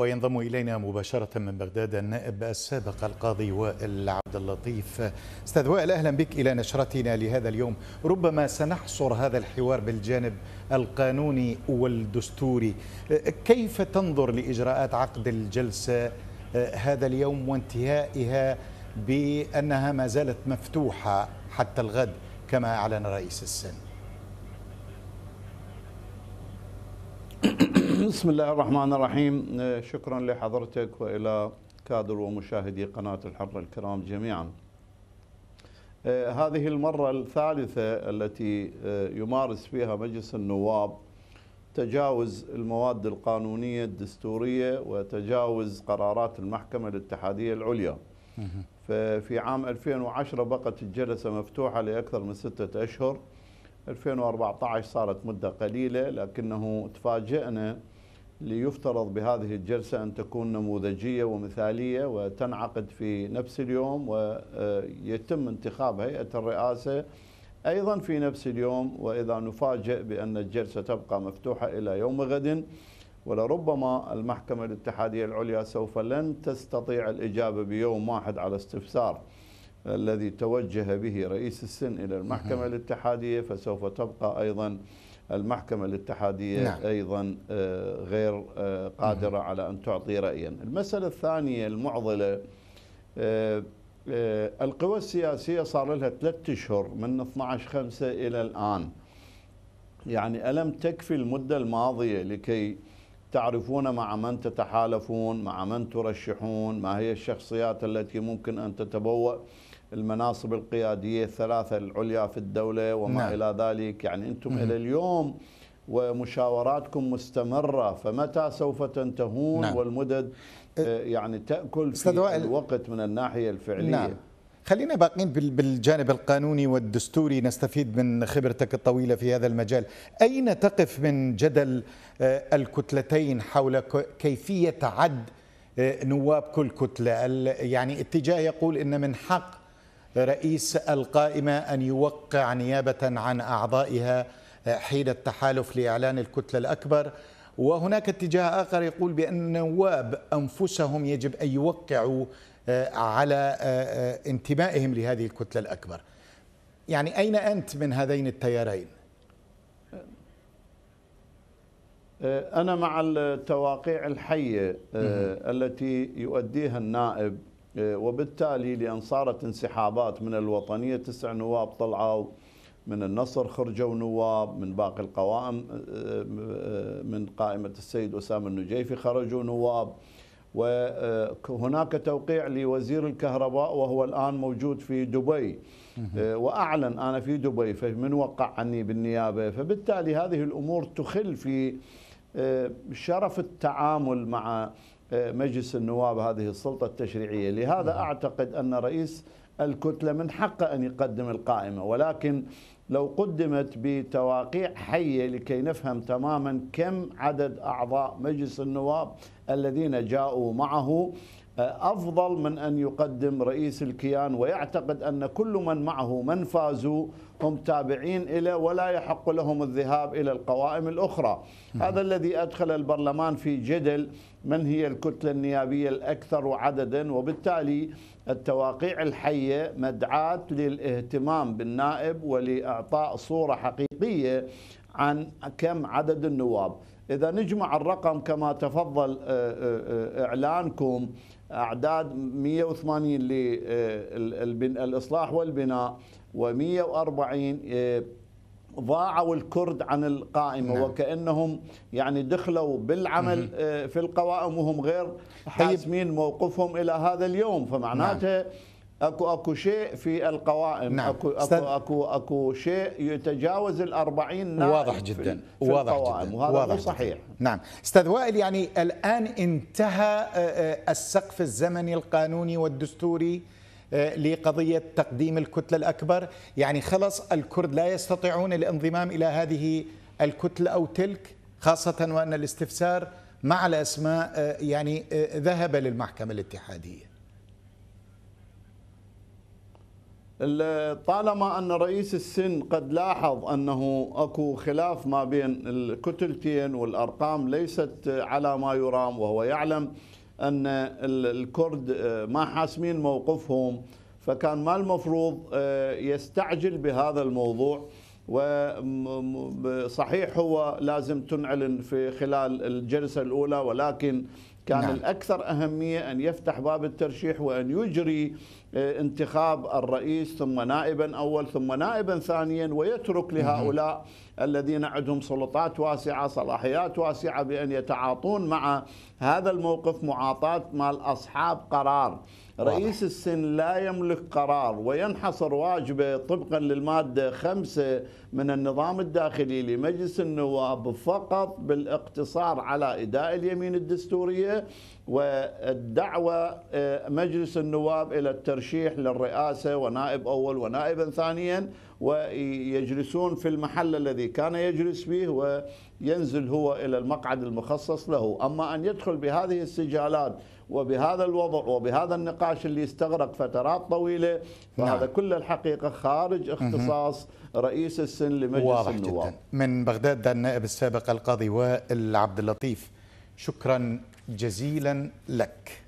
وينضم الينا مباشره من بغداد النائب السابق القاضي وائل عبد اللطيف. استاذ وائل اهلا بك الى نشرتنا لهذا اليوم، ربما سنحصر هذا الحوار بالجانب القانوني والدستوري. كيف تنظر لاجراءات عقد الجلسه آه، هذا اليوم وانتهائها بانها ما زالت مفتوحه حتى الغد كما اعلن رئيس السن؟ بسم الله الرحمن الرحيم آه، شكرا لحضرتك والى كادر ومشاهدي قناه الحر الكرام جميعا. آه، هذه المره الثالثه التي آه، يمارس فيها مجلس النواب تجاوز المواد القانونيه الدستوريه وتجاوز قرارات المحكمه الاتحاديه العليا. ففي عام 2010 بقت الجلسه مفتوحه لاكثر من سته اشهر. 2014 صارت مدة قليلة لكنه تفاجئنا ليفترض بهذه الجلسة أن تكون نموذجية ومثالية وتنعقد في نفس اليوم ويتم انتخاب هيئة الرئاسة أيضا في نفس اليوم وإذا نفاجئ بأن الجلسة تبقى مفتوحة إلى يوم غد ولربما المحكمة الاتحادية العليا سوف لن تستطيع الإجابة بيوم واحد على استفسار الذي توجه به رئيس السن إلى المحكمة الاتحادية فسوف تبقى أيضا المحكمة الاتحادية نعم. أيضا آه، غير آه، قادرة على أن تعطي رأيا المسألة الثانية المعضلة آه، القوى السياسية صار لها ثلاثة أشهر من 12 خمسة إلى الآن يعني ألم تكفي المدة الماضية لكي تعرفون مع من تتحالفون مع من ترشحون ما هي الشخصيات التي ممكن أن تتبوأ المناصب القيادية الثلاثة العليا في الدولة وما نعم. إلى ذلك يعني أنتم إلى اليوم ومشاوراتكم مستمرة فمتى سوف تنتهون نعم. والمدد أه، آه، يعني تأكل في الوقت من الناحية الفعلية نعم. خلينا باقين بالجانب القانوني والدستوري نستفيد من خبرتك الطويلة في هذا المجال أين تقف من جدل آه، الكتلتين حول كيفية عد نواب كل كتلة يعني اتجاه يقول إن من حق رئيس القائمة أن يوقع نيابة عن أعضائها حين التحالف لإعلان الكتلة الأكبر وهناك اتجاه آخر يقول بأن النواب أنفسهم يجب أن يوقعوا آه، على آه، آه، انتمائهم لهذه الكتلة الأكبر يعني أين أنت من هذين التيارين؟ أنا مع التواقيع الحية التي يؤديها النائب إيه، وبالتالي لأن صارت انسحابات من الوطنية تسع نواب طلعوا من النصر خرجوا نواب من باقي القوائم إيه، إيه، من قائمة السيد أسامة النجيفي خرجوا نواب وهناك توقيع لوزير الكهرباء وهو الآن موجود في دبي وأعلن أنا في دبي فمن وقع عني بالنيابة فبالتالي هذه الأمور تخل في شرف التعامل مع مجلس النواب هذه السلطة التشريعية لهذا نعم. أعتقد أن رئيس الكتلة من حقه أن يقدم القائمة ولكن لو قدمت بتواقيع حية لكي نفهم تماما كم عدد أعضاء مجلس النواب الذين جاءوا معه أفضل من أن يقدم رئيس الكيان ويعتقد أن كل من معه من فازوا هم تابعين إلى ولا يحق لهم الذهاب إلى القوائم الأخرى هذا الذي أدخل البرلمان في جدل من هي الكتلة النيابية الأكثر عددا وبالتالي التواقيع الحية مدعاة للاهتمام بالنائب ولإعطاء صورة حقيقية عن كم عدد النواب إذا نجمع الرقم كما تفضل آه، آه، آه، إعلانكم اعداد 180 للاصلاح آه، والبناء و140 آه، ضاعوا الكرد عن القائمة نعم. وكأنهم يعني دخلوا بالعمل مم. آه، في القوائم وهم غير طيب. حاسمين موقفهم إلى هذا اليوم فمعناته نعم. اكو اكو شيء في القوائم نعم. اكو اكو اكو اكو شيء يتجاوز ال 40 نائب واضح جدا في واضح القوائم جدا وهذا واضح صحيح جداً. نعم استاذ وائل يعني الان انتهى آه، آه، السقف الزمني القانوني والدستوري آه، لقضية تقديم الكتلة الأكبر يعني خلص الكرد لا يستطيعون الانضمام إلى هذه الكتلة أو تلك خاصة وأن الاستفسار مع الأسماء يعني ذهب للمحكمة الاتحادية طالما أن رئيس السن قد لاحظ أنه أكو خلاف ما بين الكتلتين والأرقام ليست على ما يرام وهو يعلم أن الكرد آه، ما حاسمين موقفهم فكان ما المفروض آه، يستعجل بهذا الموضوع وصحيح هو لازم تنعلن في خلال الجلسة الأولى ولكن كان نعم. الأكثر أهمية أن يفتح باب الترشيح وأن يجري آه، انتخاب الرئيس ثم نائبا أول ثم نائبا ثانيا ويترك لهؤلاء الذين عندهم سلطات واسعة صلاحيات واسعة بأن يتعاطون مع هذا الموقف معاطاة مال أصحاب قرار واضح. رئيس السن لا يملك قرار وينحصر واجبه طبقا للمادة خمسة من النظام الداخلي لمجلس النواب فقط بالاقتصار على إداء اليمين الدستورية والدعوة آه، مجلس النواب إلى الترشيح للرئاسة ونائب أول ونائبا ثانيا ويجلسون في المحل الذي كان يجلس فيه وينزل هو إلى المقعد المخصص له أما أن يدخل بهذه السجالات وبهذا الوضع وبهذا النقاش اللي استغرق فترات طويلة فهذا نعم. كل الحقيقة خارج اختصاص رئيس السن لمجلس واضح النواب جدا. من بغداد النائب السابق القاضي وائل عبد اللطيف شكرا جزيلا لك